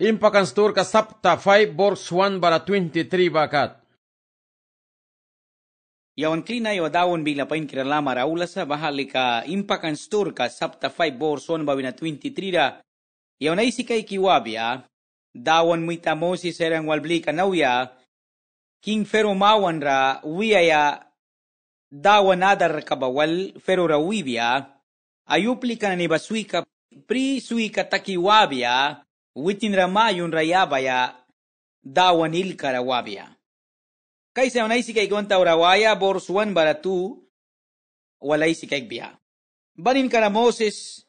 Impakanstur ka sapta 5 bors 1 bara 23 bakat. ಯಾವನ್ಕ್ಲಿನ ಯವದಾವನ್ ಬಿಗ್ಲ ಪೈನ್ ಕಿರಲ ಮರ ಉಲಸ ಬಹಾಲಿಕ ಇಂಪಕನ್ಸ್ತೂರ್ ಕ ಸಪ್ತ ಫೈ ಬೋರ್ ಸೋನ್ ಬವಿನ ಟ್ವಿಂಟಿ ತ್ರೀರ ಯವನೈಸಿ ಕೈ ಕಿವಾಬಿಯ ದಾವನ್ ಮುಯ್ತ ಮೋಸಿ ಸೆರಂಗ್ ವಲ್ಬ್ಲಿ ಕ ನವ್ಯ ಕಿಂಗ್ ಫೆರು ಮಾವನ್ರ ಉಯಯ ದಾವನ್ ಆದರ್ ಕಬ ವಲ್ ಫೆರುರ ಉಯ್ಬಿಯ ಅಯುಪ್ಲಿಕನ ನಿಬ ಸುಯ್ಕ ಪ್ರೀ ಸುಯ್ಕ ತಕಿ ವಾಬಿಯ witin ramayun rayabaya dawanil karawabya. Kaysa unay kay kaigwanta urawaya borsuan baratu walay si kaigbiya. Banin kana Moses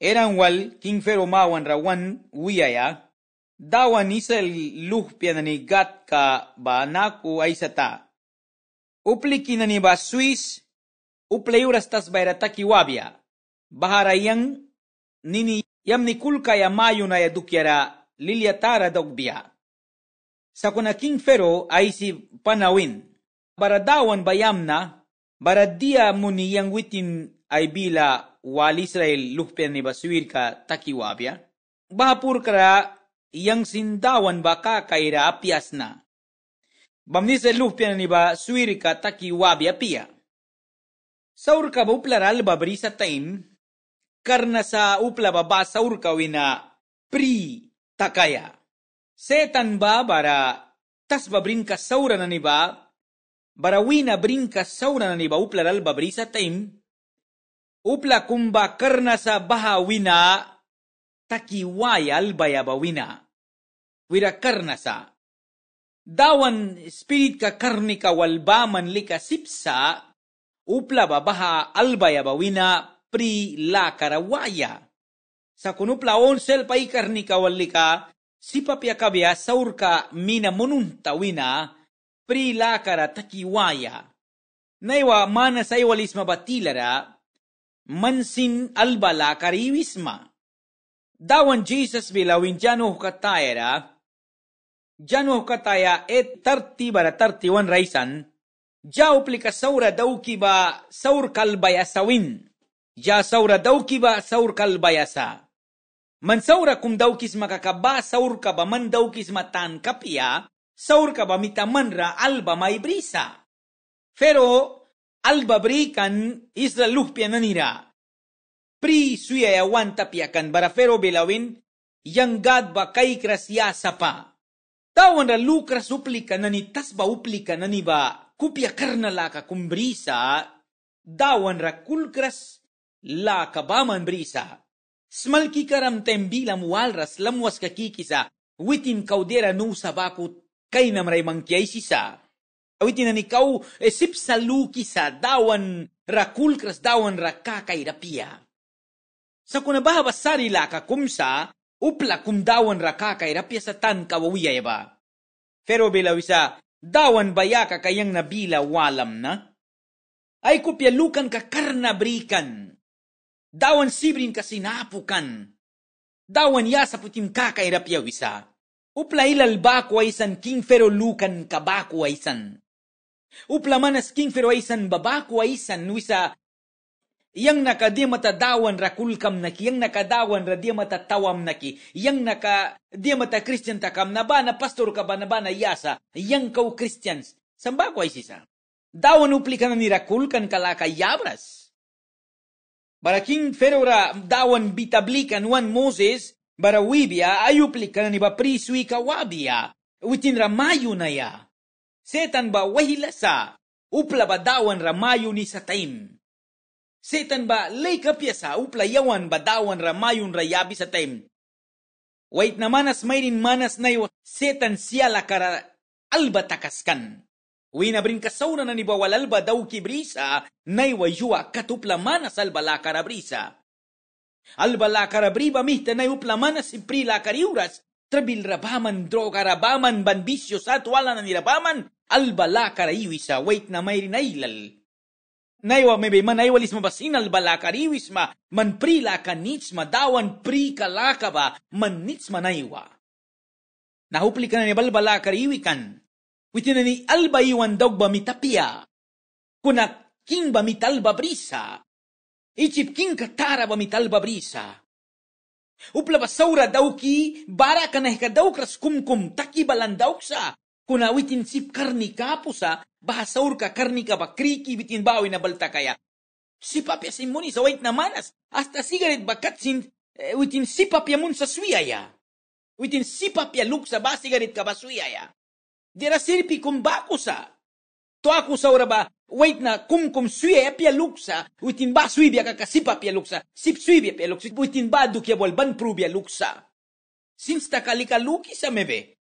eran wal king fero mawan rawan wiyaya dawan isa luhpya na ni gat ka banaku ay sata. Upliki na ni ba Swiss uplayuras tas bayrataki wabya. Baharayang nini yamnikulka yamayuna yadukyara lilyatara dawbya king fero aisi panawin baradawan bayamna baradia muni yang witin yanwitin aibila wal Israel lukpe ni basuirka takiwabya bahapur kara yang sindawan baka kaira apias na bamnise lukpe ni basuirka takiwabya pia saur ka buplaral babrisa taim ಕರ್ಣಸ ಉಪ್ಲವ ಬಾಸೌರ್ ಕವಿನ ಪ್ರೀ ತಕಯ ಸೇತನ್ ಬಾ ಬರ ತಸ್ಬ ಬ್ರಿಂಕ ಸೌರನನಿ ಬಾ ಬರವೀನ ಬ್ರಿಂಕ ಸೌರನನಿ ಬಾ ಉಪ್ಲರಲ್ ಬಬ್ರಿ ಸತೈಂ ಉಪ್ಲ ಕುಂಬ ಕರ್ಣಸ ಬಹ ವಿನ ತಕಿ ವಾಯಲ್ ಬಯಬ ವಿನ ವಿರ ಕರ್ಣಸ dawan spirit ka karnika walbaman lika sipsa upla babaha albaya bawina pri la karawaya. Sa kunup la onsel pa wallika, si papia kabia saurka mina mununta wina pri la kara takiwaya. Naiwa mana sa iwalisma batilara, mansin alba la kariwisma. Dawan Jesus bilawin jano hukatayara, jano hukataya et tarti bara tarti wan raisan, jauplika saura dauki ba saur kalbaya sawin. یا سور دو کی با سور کل بایسا من سور کم دو کسما که که با سور که با من دو کسما تان کپیا سور که با میتا من را البا مای بریسا فیرو البا بری کن ایس را لوح پیا ننی را پری سویا یا وان تا پیا کن برا فیرو بیلاوین ینگاد با کئی کرس یا سپا تاوان را لوح کرس اپلی کن ننی تس با اپلی کن ننی با کپیا کرنلا که کم بریسا داوان را کل کرس La kabaman brisa. Smalkikaram tembilam walras lamwas kakikisa. Witin kaudera nusa bakut kainam raymangkiaisisa. Awitin na ikaw esip sa lukisa dawan rakulkras dawan rakakairapia. Sa kunabaha sari laka kumsa upla kumdawan rakakairapia sa tan kawawiyayaba. Pero bilawisa dawan bayaka kayang nabila walam na? Ay kupyalukan ka karnabrikan, dawan sibrin kasinapukan. Dawan ya sa putim kakairapyawisa. Upla ilal ilalbako aysan king fero lukan kabako aysan. Upla manas king fero aysan babako aysan wisa yang nakadi matadawan rakulkam naki, yang nakadawan radi matatawam naki, yang naka di mata Christian takam na ba na pastor ka ba na ba na yasa, yang kau Christians, samba ko ay sisa. Dawan uplikan ni rakulkan kalakayabras. Baraking ferora dawan bitablikan wan Moses, barawibia ayuplikan ni baprisui kawabia, witin ramayo na ya. Setan ba wahilasa, upla ba dawan ramayo ni sa Setan ba lay kapyasa, upla yawan ba dawan ramayon rayabi sa Wait na manas mayrin manas na setan siya lakara albatakaskan. takaskan. Wina brincassauna na nibaw al-alba daw kibrisa, naiwa yua katuplamana salba la carabrisa. Alba la carabriba mihta si pri la cariuras, trabil rabaman droga rabaman banbisyo sa tuwala na nirabaman, alba la caraiwisa wait na mayri nailal. Naiwa mebe man naiwalis mabasin alba la cariwis man pri la kanitsma dawan pri kalakaba, man nitsma naiwa. Nahupli ka na nibalbala kariwikan, witin witinani alba iwan dogba mitapia kunak kinba mitalba brisa ichip katara taraba mitalba brisa uplaba saura dauki bara kanahka daukras kumkum takibalan dauksa kuna witin sip karnika pusa baha saurka karnika ba kriki bitin bawi na baltakaya sipapya simmuni sa wait na manas hasta sigaret bakatsin eh, witin sipapya mun sa suyaya witin sipapya luksa ba sigaret ka ba suyaya Deras sirpi kum bakusa. To aku saura ba waitna kum kum suye eh, pia luksa. Uitin ba suibia kaka sipa pia luksa. Sip suibia pia luksa. Uitin ba duki abol ban prubia luksa. Sins takalika luki sa mebe.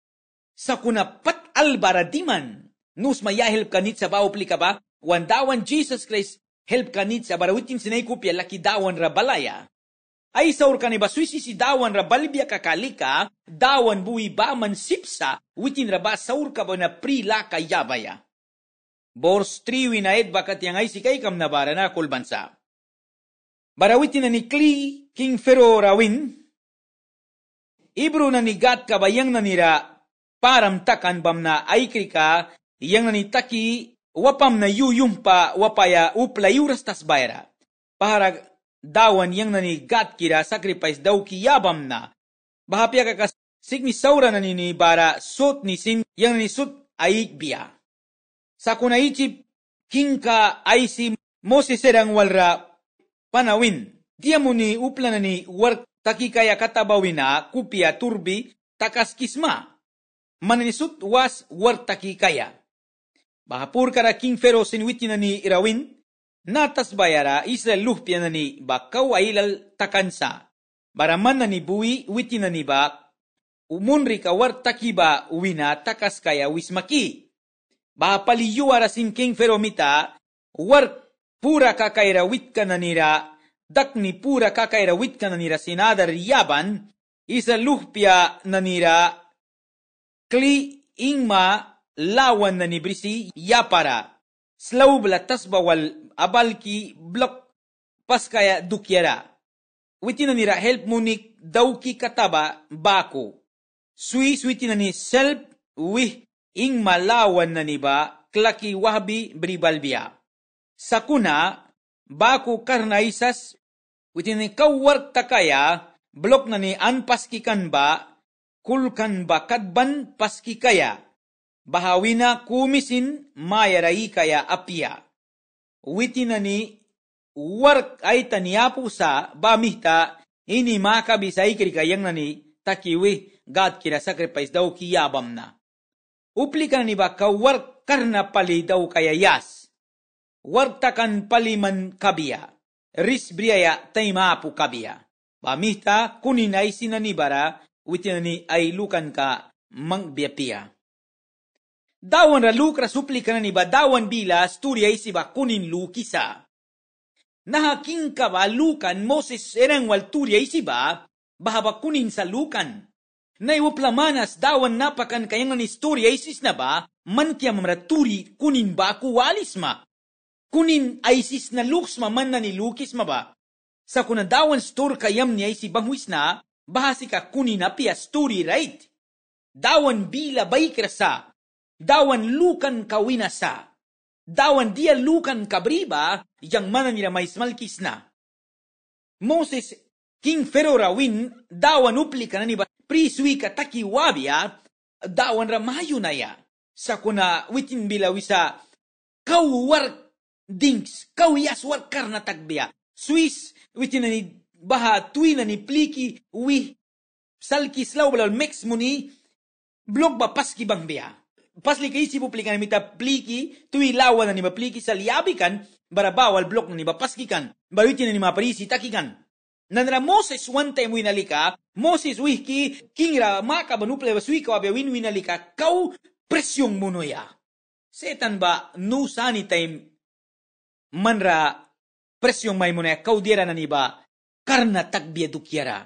Sakuna pat albara diman. Nus ma ya help kanitsa ba uplika ba. Wan dawan Jesus Christ help kanitsa. Bara uitin sinay kupia laki dawan rabalaya. ay saur kani basuisi si dawan rabalibya kakalika, dawan bui Baman sipsa, witin raba saur ka ba na prila kayabaya. Bors triwi na ed bakat yang ay si kay kam nabara na kulbansa. Barawitin na ni Kli, King Fero Rawin, Ibro na ni Gat kabayang na nira, param takan bam na aikri ka, yang na ni Taki, wapam na yuyumpa wapaya uplayuras tas bayra. Para dawan yang nani gat kira sacrifice daw ki yabam na. Bahapya ka kas sigmi saura nani ni bara sut ni sim yang nani sut ayik biya. Sakuna ichi kinka aisi mose serang walra panawin. Dia muni uplan nani work takikaya katabawina kupia turbi takas kisma. Mananisut was work takikaya. Bahapur kara King Pharaoh sinwiti nani irawin na tasbayara isa luhpian ni ba kawailal takansa. Baraman na ni buwi witi na ni ba umunri kawar takiba wina takas kaya wismaki. Bahapaliyu arasin king feromita war pura kakaira witka na nira dakni pura kakaira witka na nira sinadar yaban isa luhpia na nira kli ingma lawan na nibrisi yapara. Slaubla tasbawal а балки блок паская дукера. Уитинани ра хелп муник дауки катаба баку. Суи суитинани селп ви инг малауан наниба клаки вахби брибалбия. Сакуна баку карна исас уитинани кауар такая блок нани анпаски канба kulkan bakatban paski kaya bahawina kumisin mayaraikaya apia. kaya apia witinani war aita niapu sa ba mihta ini ma ka bi saikri ka yang nani taki wi gad kira sakre pais dau ki yabamna uplikani ba ka war karna pali dau ka ya yas war takan pali man kabia ris briya ya taima apu kabia ba mihta kuni naisi nani bara witinani ai lukan ka mang biapia. pia dawan ralukra suplicaniba bila bilas turiaisiba kunin lukisa. Naha kinkaba lukan Moses eran wal turiaisiba bahabakunin sa lukan. Naiwaplamanas dawan napakan kayang ng istorya isis na ba man kya mamraturi kunin ba kuwalis ma. Kunin isis na luks ma man na nilukis ma ba. Sa kunadawan stor kayam niya isi bangwis na bahasi ka kunin na pia story right. Dawan bila bay krasa dawan lukan kawinasa, dawan dia lukan kabriba, yang mana nila maismalkis na. Moses king ferora win, dawan uplika na niba, priswika taki wabia, dawan ramayo na ya. Sa kuna witin bilawisa, kawar dings, kawiyas war karna tagbia. Swiss, witin na ni baha tuina ni pliki, wi, salkis law balal mex muni, blog ba paski bang biya. Pas li kaisi publikan mita pliki tui lawan ni ba pliki sa liabikan bara bawal blok ni ba paskikan ba yuti ni ma parisi takikan nanra Moses wante mu inalika Moses wiki kingra maka banu ple ba suika ba win winalika kau presyong mono ya setan ba nu sani taim manra presyong mai mono ya kau diera ni ba karna takbia dukiera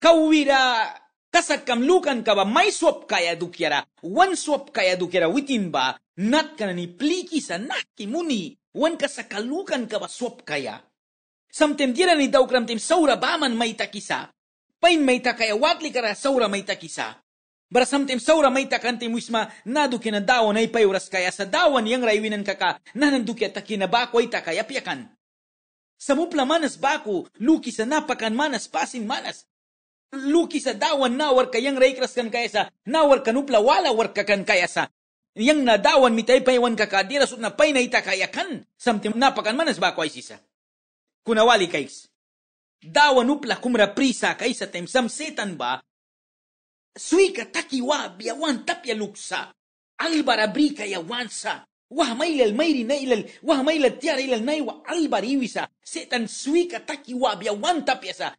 kau wira tasa kamlukan kaba mai swap kaya dukiara wan swap kaya dukiara witin ba nat kanani pliki sa nakki muni wan kasa kalukan kaba swap kaya samtem diera ni daukram tem saura baman mai takisa pain mai takaya watli kara saura mai takisa bara samtem saura mai takante muisma nadu kena dawa nai pai uras kaya sa dawa ni angra iwinan kaka nanan dukia takina ba koi takaya piakan samupla manas baku luki sa napakan manas pasin manas luki lukisa dawan na warka yang raikras kan kaysa na warka nupla wala warka kan kaysa yang nadawan mitay paywan kakadira sut na pay na itakayakan samtim pakan manas ba kway sisa kunawali kays dawan upla kumra prisa kaysa temsam setan ba suika takiwa biawan tapya luksa albara brika yawansa وهما إلى الميري نيل وهما إلى التيار إلى الناي والبر يويسا سيتن سويكا تاكي وابيا وان sa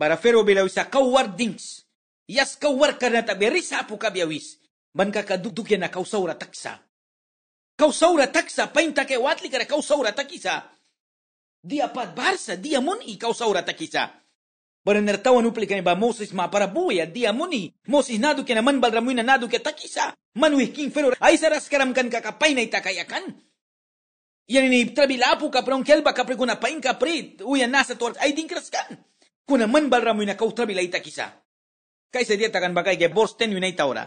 Bara Fero bila wisa kawar dings. Yas kawar karena tak berisa apu ka biawis. Ban kaka duduk yana kau saura taksa. Kau saura taksa. Pain take watli kare kau saura takisa. Dia pat barsa. Dia muni kau saura takisa. Bara nertawan upli kane ba Moses ma para buaya. Dia muni. Moses nadu kena man baldramuina nadu ke takisa. Man wih king Fero. Aisa raskaram kan kaka painai takayakan. Yani ni trabi lapu kapre un kelba kapre guna pain kapre. Uya nasa tuar. Aidin kraskan. Aidin kraskan kuna man balram wina kautra bilaita kisa. Kai sa dia takan bagai ge borsten wina ita ora.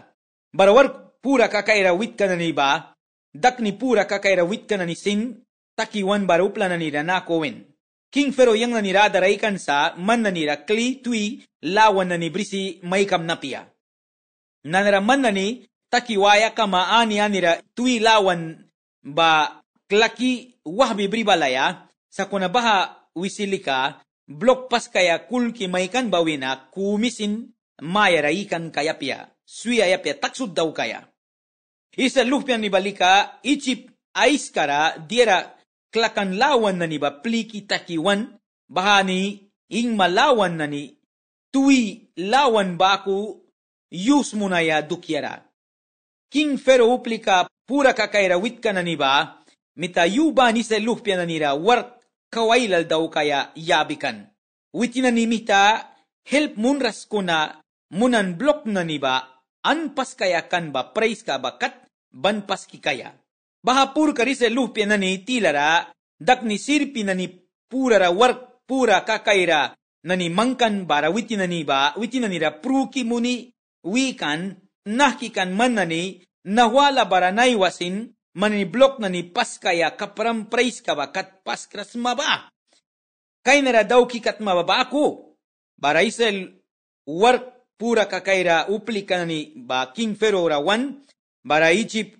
Barawar pura kakaira witkana ni ba, dakni pura kakaira witkana ni sin, taki wan barupla na nira na kowen. King Fero yang nanira adara ikan sa man nanira kli tui lawan nani brisi maikam napia. Nanira man nani taki waya kama ani anira tui lawan ba klaki wahbi bribalaya sa kuna baha wisilika bopakaiakulki maikan ba wina kumi sin mayara ikankai apia swiai apia taksut daukaia israel luhpia nani ba lika idsip aiska ra diara klakan lawan nani ba pliki taki wan baha ni ingma lawan nani ti lawan baku yusmunaia dukiara king ferao uplika pura kakaira witka nani ba mita yu ban israel luhpia nani ra wark kawailal daw kaya yabikan. Witi na nimita, help mun ras kuna, munan blok na niba, anpas kaya kan ba praise ka ba kat, banpas ki kaya. Bahapur ka rise luhpia na ni tilara, dak ni sirpi na ni pura ra work, pura kakaira, na ni mangkan bara witi na niba, witi na nira pruki muni, wikan, nahkikan man na ni, nahwala bara naiwasin, Mani blok na ni paskaya ba kat paskrasmaba. Kainara dawki kat mababaku. Baraisel wark pura kakaira ni ba king ferora wan baraichip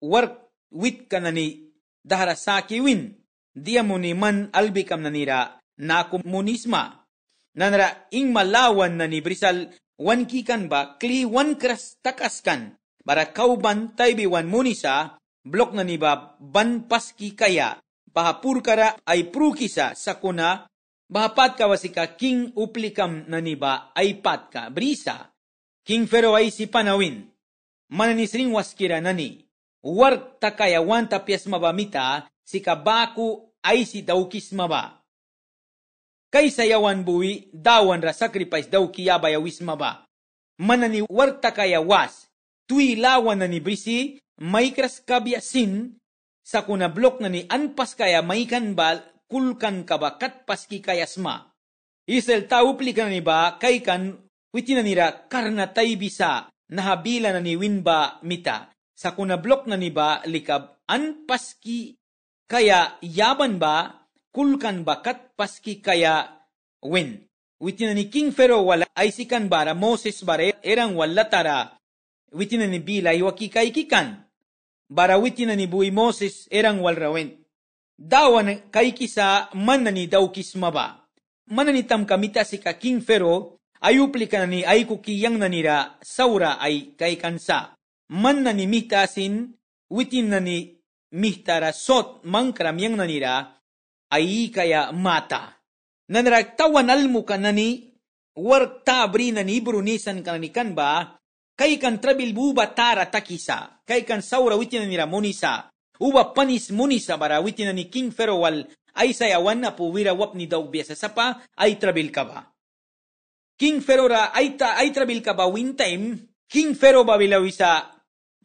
wark wit ka na ni dahara sakiwin diamuni man albikam na Nanara ing malawan na ni brisal Wan kikan ba kli wan kras takaskan bara kauban wan munisa blok na niba ban paski kaya bahapur kara ay prukisa sakuna bahapat ka wasika king uplikam na niba ay pat ka brisa king pero ay si panawin mananisring waskira nani war takaya wanta pias mabamita si kabaku ay si daukis maba kaysa yawan buwi dawan ra sacrifice daw kiyaba ya wis maba manani war takaya was tuwi lawan na ni brisi maikras kabiasin sa kunablok na ni anpas kaya maikan bal kulkan kabakat paski kayasma. Isel taupli na ni ba kaikan witi na nira karna tay bisa nahabila na ni winba mita sa kunablok na ni ba likab anpas kaya yaban ba kulkan bakat paski kaya win. Witi na ni King Pharaoh wala ay sikan bara Moses bare erang wala tara witina ni bila iwa kika ikikan. Bara witina ni bui Moses erang wal rawen. Dawan kaiki sa manna ni daw kisma ba. Manna ni tam kamita si ka King Fero ay uplikan ni ay kukiyang na nira saura ay kaikan sa. Manna ni mitasin witina ni mihtara sot mangkram yang nanira ay kaya mata. Nanarag tawan almu ka nani war tabri na ni ibrunisan ka nani kan ba kaykan trabil uba tara takisa, kaykan sawra witinanira munisa, uba panis munisa para witinani king ferowal, ay sayawan apu wira wapni daw biasa sapa, ay trabil kaba. King ferora aita ay trabil kaba wintaim, king fero babilawisa,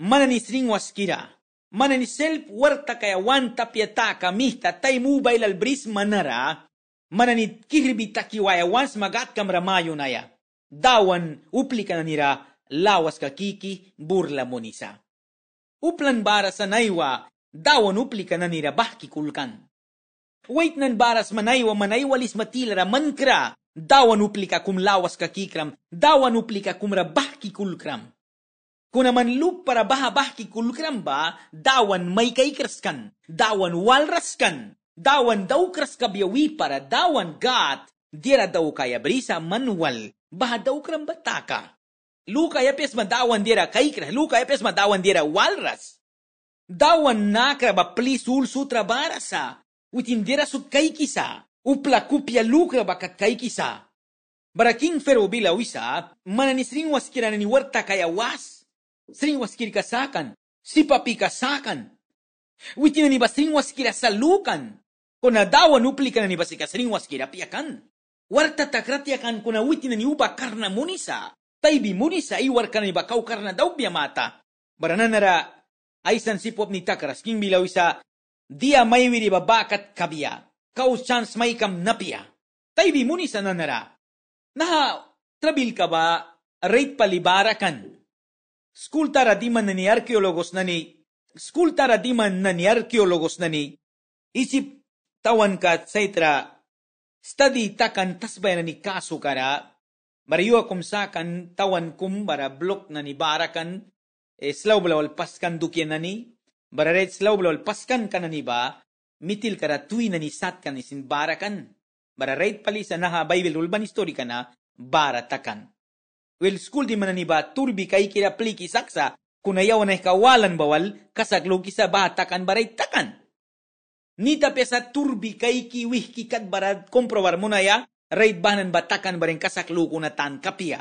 mananisring waskira. Mananiselp warta kayawan tapiataka mihta taimu bailal bris manara, mananit kirbi takiwayawans magat kamramayunaya. Dawan uplikananira lawas ka kiki burla monisa. Uplan baras anaywa, dawan uplika na nirabah kulkan. Wait nan baras manaiwa manaywalis matilara mankra, dawan uplika kum lawas ka kikram, dawan uplika kum rabah kikulkram. Kunaman lupara bahabah kulkram ba, dawan may kaikraskan, dawan walraskan, dawan daw kraskabyawi para dawan gat, dira daw kaya brisa manwal, baha daw kram bataka. Luka episma dauandera kaikra, Luka episma dauandera walras. Dauan nakra ba plis ul sutra barasa, utindera sut kaikisa, upla kupia lukra ba kaikisa. bara king fero bila wisa, ni sring waskira nani warta kaya was, sring waskir kasakan, sipapi kasakan. nani ni basring waskira salukan, kona dawan uplika nani basika sring waskira piakan. Warta takratiakan kona witina ni uba karna munisa. Taibimuni saiwarkanaypa kawkarnata upyamata. Barananara aysan sipwapni takras kinbilaw isa dia maywiriba bakat kabia. Kawchans maykam napia. Taibimuni sananara. Naha trabilkaba reitpalibarakan. Skultara diman nani arkeólogos nani. Skultara diman nani arkeólogos nani. Isip tawan ka, etc. Study takan tasbayanani kaso kara. Mariua kum sa kan tawan kum bara blok nani barakan e eh, slau bla wal paskan duki nani bara red slau bla wal paskan kan nani ba mitil kara tui nani sat kan isin barakan bara red palisa naha bible ulban histori kana bara takan wel school di manani ba turbi kai kira pliki saksa kuna yaw na kawalan bawal kasak lo kisa ba takan bara takan nita pesa turbi kai ki wihki kat bara komprobar munaya Rait banan batakan bareng kasakluko na tan kapia.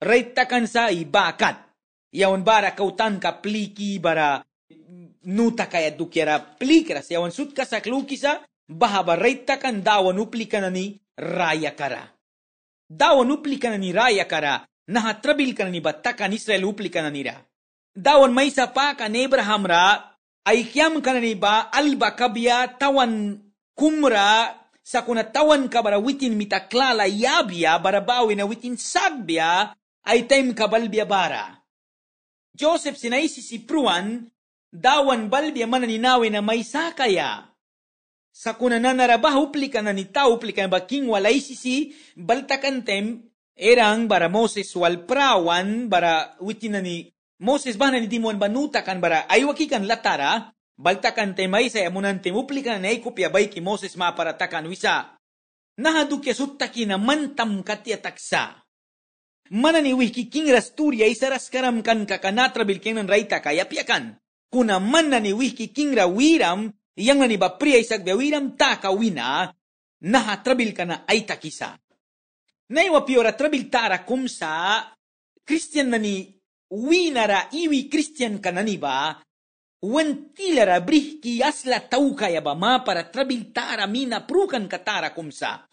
Rait takan sa ibakat. Yawan bara kau tan ka pliki bara nuta kaya dukyara plikras. Yawan sut kasak luki sa bahaba rait takan dawan uplikan ni raya kara. Dawan uplikan ni raya kara. Nahatrabil kan ni batakan Israel uplikan ra Dawan may sa pa kan Abraham ra. Aikyam kan ni ba alba kabya tawan kumra sa kunatawan ka bara witin mitaklala yabya barabawi na witin sagbia ay time kabalbia bara. Joseph sinaisi si Pruan dawan balbya mananinawi na may sakaya. Sa kunananaraba huplika na nita huplika na baking walay sisi baltakantem erang bara Moses walprawan bara witin na ni Moses ba na ni Dimon banuta kan bara aywakikan latara baltakan temaisa yamunan na naikupya baiki Moses ma paratakan wisa. Nahadukya suttaki na mantam katya taksa. Manani wihki kingras turya isaras karam kan kakanatra bilkenan raita kayapiakan. Kuna manani wihki kingra wiram, yang nani bapriya isakbya wiram taka wina, naha trabilkana aita kisa. Naiwa piora trabiltara kumsa, kristian nani winara iwi kristian kananiba, Уентилера брих ки ясла таукая бама пара трабил тара мина прукан катара кумса.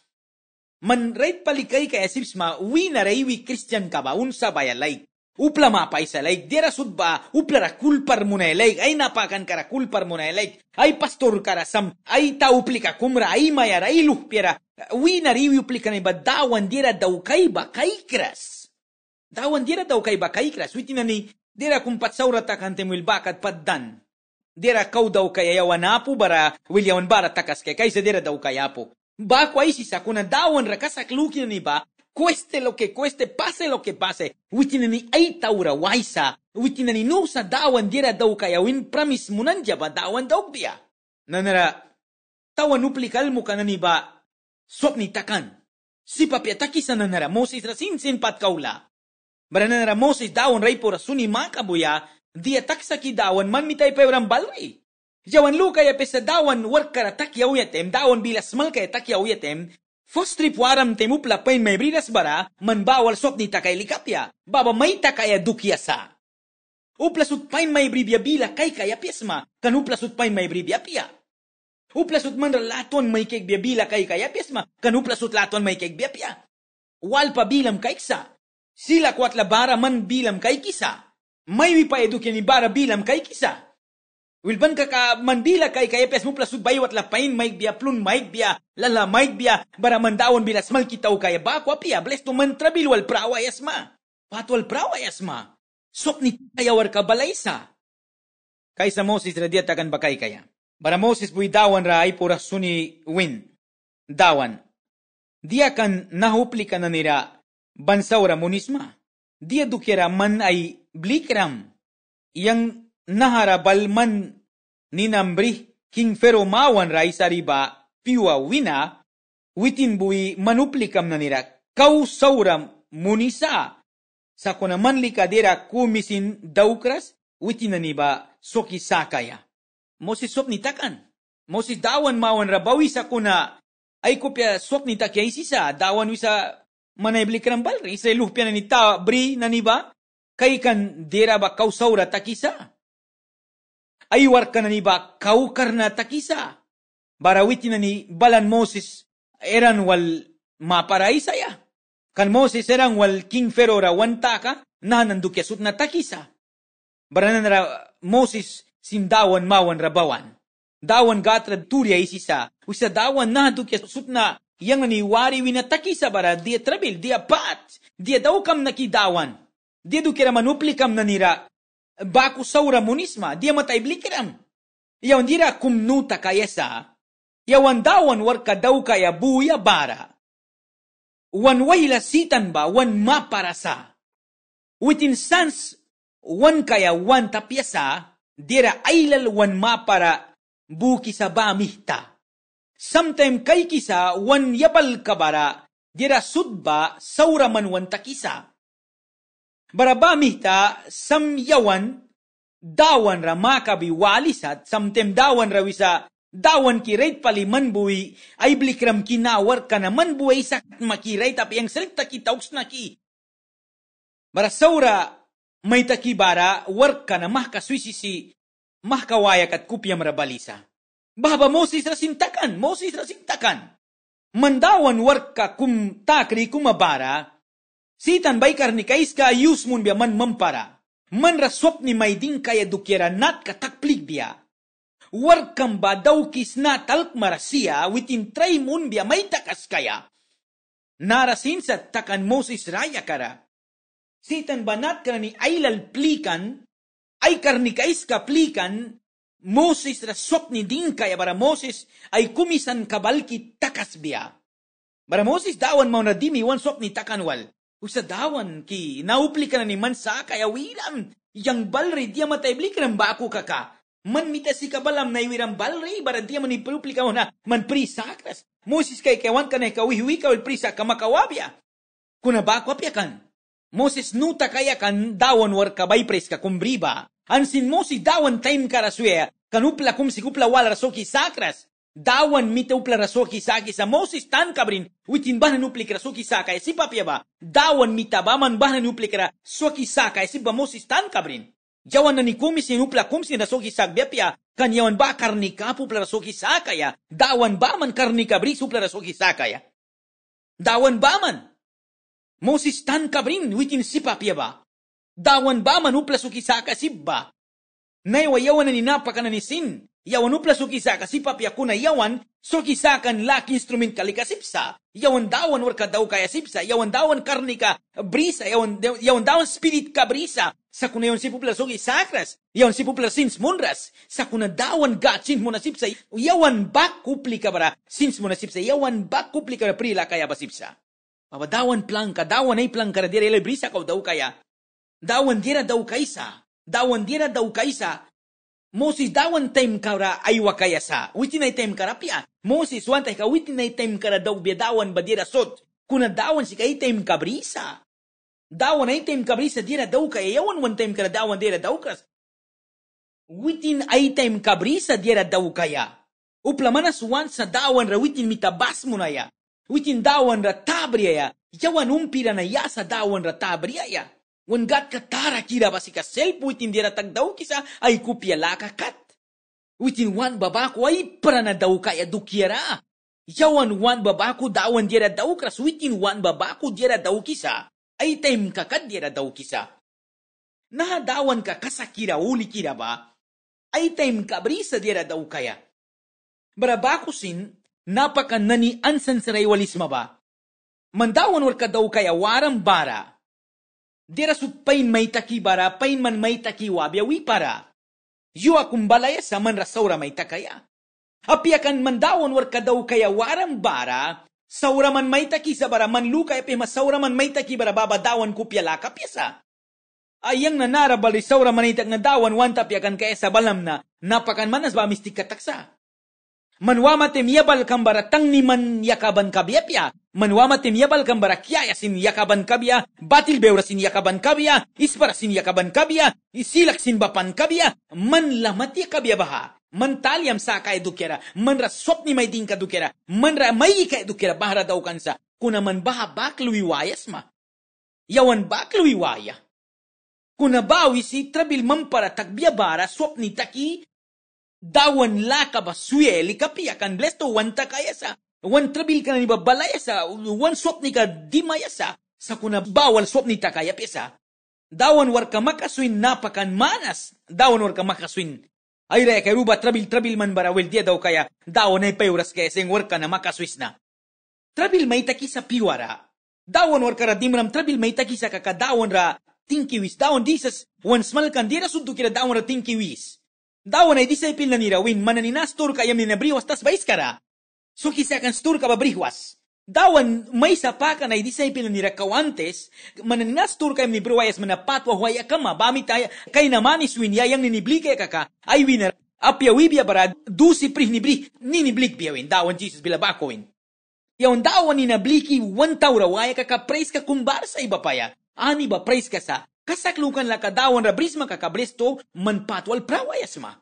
Ман рейт пали кай кай сипсма уина рейви кристиан каба унса бая лайк. Упла ма пайса лайк дера судба упла ра кул пар муне лайк ай на пакан кара кул пар муне лайк ай пастор кара сам ай та уплика кумра ай мая ра илух пера уина рейви уплика не бада уан дера даукай ба кайкрас. Да уан дера даукай ба кайкрас. Уитинани Dira kung patsaura ta kante bakat paddan. Dira kau daw kaya yawan apu bara wilyawan bara takas kaya kaysa dira daw kaya apu. Ba ko ay sisa kuna dawan rakasak lukin ni ba, kueste lo que kueste, pase lo que pase, witin ni ay taura waisa, witin ni nusa dawan dira daw kaya win pramis munanja ba dawan daw biya. Nanara, tawan uplikal mo ka ba, sop ni takan. Si papi takisan nanara, Moses rasin sin patkaula. Brennera Moses da un rei pura suni manca buia, ya, die taxa ki da un man mitai pe uram balui. Jawan luca ia ya pese da un workera taki auietem, ya da un bila smalca e taki auietem, fostri puaram tem upla pein mai briras bara, man ba ual sopni taka elicapia, baba mai taka ea ducia sa. Upla sut pain mai bribia bila kaika ia piesma, can upla sut pain mai bribia pia. Upla sut mandra laton mai kek bia bila kaika ia piesma, can upla sut laton mai kek bia pia. Walpa bilam kaiksa. sa. Sila kuatla bara man bilam kay kisa. May wipa eduke ni bara bilam kay kisa. Wilban ka ka man bila kay kay pes mupla su bayo atla pain may biya plun may biya lala may biya bara man dawon bilas mal kitaw kay ya ba ko apia bless to man trabil wal prawa yasma. Pat wal prawa yasma. Sok ni tayawar ka balaysa. Kay sa Moses radia takan ba kay kaya. Bara Moses bui dawan ra ay pura suni win. Dawan. Dia kan nahuplikan na nira bansaura munisma dia dukera man ai blikram yang nahara balman ninambri king fero mawan rai sariba piwa wina witin bui manuplikam nanira kau sauram munisa sakona manlika dera kumisin daukras witinani ba soki sakaya mosi sopni takan mosi dawan mawan rabawi sakona ay kopya sopni takya isisa dawan wisa mana ibli kram balri se lupian ni ta bri naniba kaikan dera ba kau saura takisa ai warkan naniba kau karna takisa bara witinani balan moses eran wal ma para isaya kan moses eran wal king ferora wantaka nanan duke sutna takisa baranan ra moses sin dawan mawan rabawan dawan gatra turia isisa usa dawan na duke sutna Yang naniwari winatakisabara dia trabil, dia pat, dia daukam naki dawan. Dia dukiram anuplikam nanira. Baku saura munisma, dia mataiblikiram. Yawan dira kumnuta kayesa. Yawan dawan warka dauka ya buya bara. Wan waila sitan ba, wan maparasa. Within sans, wan kaya wan tapiesa, dira ailal wan mapara buki sabamihta. sometimes kai kisa wan yapal kabara jira sudba saura man wan takisa bara ba mihta sam yawan dawan ra ma ka bi wali sa samtem dawan ra wisa dawan ki rait pali man bui ai blikram ki na war kana man bui sa ma ki rait ap yang selit ki tauks na ki bara saura mai ta ki bara war kana mah ka swisi si mah ka wayakat kupiam ra balisa bahawa Moses rasintakan, Moses rasintakan. Mendawan warka kum takri kum abara, sitan baikar ni kaiska ayus mun bia man mempara. Man rasop ni maiding kaya dukira nat ka takplik bia. Warkam ba daukis na talk marasia witin tray mun bia maitakas kaya. Narasinsa takan Moses raya kara. Sitan ba nat karani ailal plikan, ay karni kaiska plikan Moses ra sopni dingkay bara Moses ay kumisan kabalki takas biya. Bara Moses dawan mao na dimi wan sopni takanwal. Usa dawan ki naupli ka na ni mansa kaya wiram yang balri diya mataibli ka ng bako kaka. Man mita si kabalam na iwiram balri bara diya man ipulupli ka na man prisakras. Moses kay kawan ka na kawihiwi ka prisa prisa kamakawabya. Kuna bako apyakan. Moses nuta kaya kan dawan war kabay pres ka kumbriba. han sin mosi dawan taim kara suya kan upla kum si upla wal rasoki sakras dawan mite upla rasoki saki sa mosi stan kabrin witin bana nupli kara soki saka e sipa ba dawan mita ba man bana nupli kara soki saka e sipa mosi stan kabrin jawan nani kum si upla kum si rasoki sak bepia kan yawan ba karni kapu upla rasoki saka ya dawan ba man karni kabri upla rasoki saka ya dawan ba man Moses tan kabrin witin sipa ba. dawan ba manupla sukisa kasibba. Naiwa yawan ni napa kananisin. Yawan upla sukisa kasipap yakuna yawan sukisakan laki instrument kalikasipsa. Yawan dawan war ka daw kaya sipsa. Yawan dawan karni ka brisa. Yawan, yawan dawan spirit ka brisa. Sa kuna yon sipupla sukisakras. Yawan sipupla sins munras. Sa kuna dawan ga sins muna sipsa. Yawan ba kupli ka bara sins muna sipsa. Yawan ba kupli ka bara prila kaya ba sipsa. Mabadawan planka. Dawan ay planka na dire brisa ka daw kaya. دا وندینه د وکایسا دا وندینه د وکایسا موسی دا ون تیم کرا ای وکایسا وتی نه تیم کرا پیا موسی سوانته کا وتی نه تیم کرا دا وبیا دا ون بدیرا سوت کونه دا ون سی کای تیم کبریسا دا ون ای تیم کبریسا دیرا دا وکای یو ون ون تیم کرا دا ون دیرا دا وکاس وتی نه ای تیم کبریسا دیرا دا وکایا او پلمانه سوان سا دا ون را وتی میتا باس مونایا وتی دا ون را تابریا یا یو ون اون پیرانه یا سا دا ون را تابریا یا Wanggat katara kira basika self witin tak dau kisa kupia laka kat. Witin wan babaku ai prana dau ka ya dukiera Yawan wan babako dawan dira dau kras witin wan babaku dira dau kisa ay ka kakat dira dau kisa. wan ka kasa kira uli kira ba? ai Ay time kabrisa dira dau kaya. Barabakusin nani ansan saray walisma ba? Mandawan wal dau kaya waram bara. Dera su pain mai taki bara, pain man mai taki wabia wi para. Yu akum balaya sa man rasaura mai takaya. Api akan mandawon war kadau kaya waram bara, saura man mai taki sa bara man luka epe ma saura man mai taki bara baba dawan ku pia laka piasa. Ayang na nara bali saura man itak na dawan wanta pia kan kaya sa balam na napakan manas ba mistik kataksa. taksa. Manuama tem yabal kambara tang ni man yakaban kabia pia. Manuama tem yabal kambara kia yasin yakaban kabia. Batil beura sin yakaban kabia. Ispara sin yakaban kabia. Isilak sin bapan kabia. Man lamati kabia baha. Man taliam sa ka edukera. Man ra sopni mai ding ka edukera. Man ra mai ka edukera bahara daukansa. Kuna man baha baklui wayas ma. Yawan baklui waya. Kuna bawisi trabil mampara takbia bara sopni taki dawan laka ba suye likapi akan blesto wan takaya sa wan trabil kana ni babalaya sa wan swap ni ka dimaya sa sa kuna bawal swap ni takaya pesa dawan war ka makasuin napakan manas dawan war ka makasuin ay ya re kay ruba trabil trabil man bara wel dia daw kaya dawan ay peuras kay sing war ka na makasuis na trabil may takisa piwara dawan war ka radimram trabil may takisa ka ka dawan ra tinkiwis dawan disas wan smal kan dira suddu kira dawan ra tinkiwis Dawon ay disay pil na nirawin, mananinas turka ayam ninabriwas tas bais kara. Suki sa kans turka babrihwas. Dawan may sapakan ay disay pil na nirakawantes, mananinas turka ayam nibriwayas manapatwa huay akama, bami tayo kay naman iswinyayang niniblike kaka, ay winar. Apyawibya bara, dusi prih nibrih, niniblik biyawin, dawan Jesus bilabakowin. Yaon dawan ninabliki, wan taura huay kaka, praise ka kumbar sa iba paya. Ani ba praise ka sa Kasak lukan laka dawan rabrisma kaka bresto man patwal prawa yasma.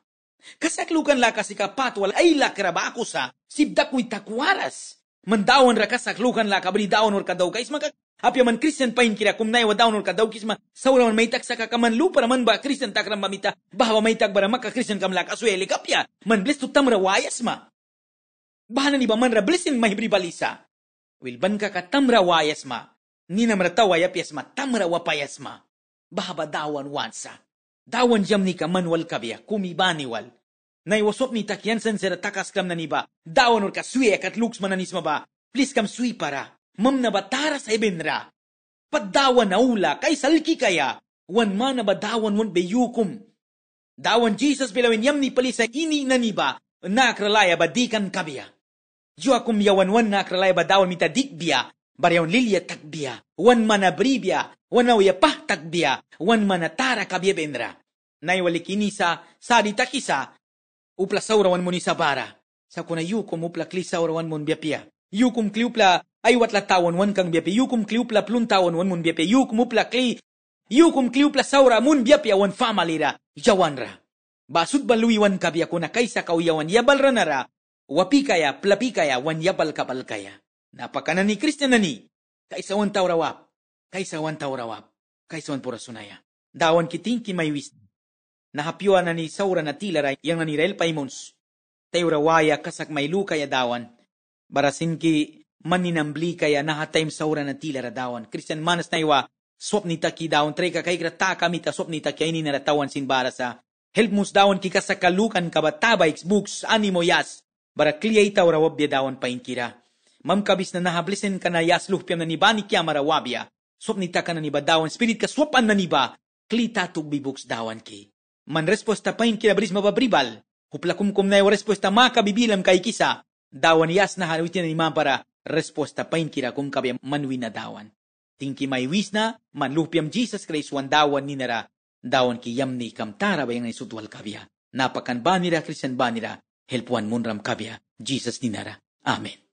Kasak lukan laka sika patwal ay lakra ba ako sa sibda kuy takwaras. Man dawan ra kasak lukan laka bali dawan ur kadaw kaisma kaka. Apya man Christian pain kira kum naiwa dawan ur kadaw kisma saura man maitak saka ka man lupa man ba Christian takram mamita bahwa maitak bara maka Christian kam laka suyele kapya man blesto tamra wayas ma. Bahana ni ba man ra blesin mahibri balisa. Wilban ka ka tamra wayas ma. Ninamra tawayap yasma tamra wapayas ma bahaba dawan wansa. Dawan jam ni ka man wal kabia, kumi bani wal. Na iwa sop ni tak yansan sera takas kam na niba, dawan ur ka sui ekat luks mananis maba, please kam sui para, mam na ba tara sa ibinra. Pat dawan na ula, kay salki kaya, wan mana ba dawan wan beyukum. Dawan Jesus bilawin yam ni palisa ini na niba, nakralaya ba dikan kabia. Jua kum yawan wan nakralaya ba dawan mita dikbia, bariyon lilya takbia, wan mana bribia, wana ya pah takbia wan manatara kabia bendra. Nai walikini sa sadi takisa upla saura wan munisa bara. Sa kuna yukum upla kli saura wan mun biapia. Yukum kli upla aywat la tawon wan kang biapia. Yukum kli upla plun tawon wan mun biapia. Yukum upla kli yukum kli upla saura mun biapia wan famalira jawanra. Basut balui wan kabia kuna kaisa kau yawan yabal ranara. Wapika ya, plapika ya, wan yabal kapal kaya. Napakanani Kristianani. Kaisa wan tawrawa, kaysawan taurawap, kaysawan purasunaya. Dawan kiting kimaywis. Nahapyuan na ni saura na tilaray yang nanirel paimons. Tayurawaya kasak may ya adawan. Barasin ki maninambli kaya nahatayim saura na tilara dawan. Christian manas na iwa swap ni taki dawan trey kakay grata kami ta swap ni taki ay ninaratawan sinbara sa help mus dawan ki kasakalukan ka kabatabay books animo yas. Bara kliyay taurawab di dawan painkira. Mam kabis na nahablisen ka na yas luhpiam na nibani kya marawabya Swapnita ka na niba dawan, spirit ka swapan na niba, klita tug bibuks dawan ki. Man resposta pain kinabris mababribal, hupla kumkum na yung resposta makabibilam kay kisa, dawan yas na hanawitin na ni para resposta pain kira kum kabiyam manwi na dawan. Tingki may wis na, manlupiam Jesus Christ wan dawan ni nara, dawan ki yam ni kamtara bayang na isutwal kabya. Napakan ba nira, Christian ba nira, helpuan munram kabya, Jesus ni nara. Amen.